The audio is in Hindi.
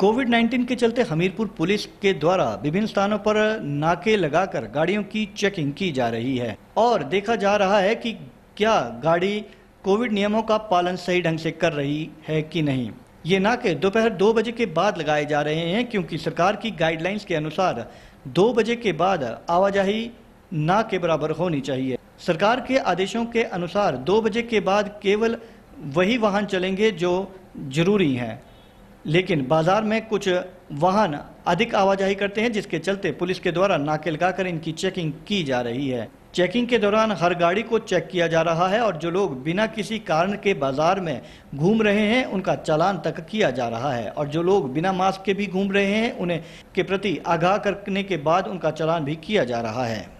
कोविड 19 के चलते हमीरपुर पुलिस के द्वारा विभिन्न स्थानों पर नाके लगाकर गाड़ियों की चेकिंग की जा रही है और देखा जा रहा है कि क्या गाड़ी कोविड नियमों का पालन सही ढंग से कर रही है कि नहीं ये नाके दोपहर दो बजे के बाद लगाए जा रहे हैं क्योंकि सरकार की गाइडलाइंस के अनुसार दो बजे के बाद आवाजाही ना के बराबर होनी चाहिए सरकार के आदेशों के अनुसार दो बजे के बाद केवल वही वाहन चलेंगे जो जरूरी हैं लेकिन बाजार में कुछ वाहन अधिक आवाजाही करते हैं जिसके चलते पुलिस के द्वारा नाके लगाकर इनकी चेकिंग की जा रही है चेकिंग के दौरान हर गाड़ी को चेक किया जा रहा है और जो लोग बिना किसी कारण के बाजार में घूम रहे हैं उनका चालान तक किया जा रहा है और जो लोग बिना मास्क के भी घूम रहे हैं उन्हें के प्रति आगाह करने के बाद उनका चालान भी किया जा रहा है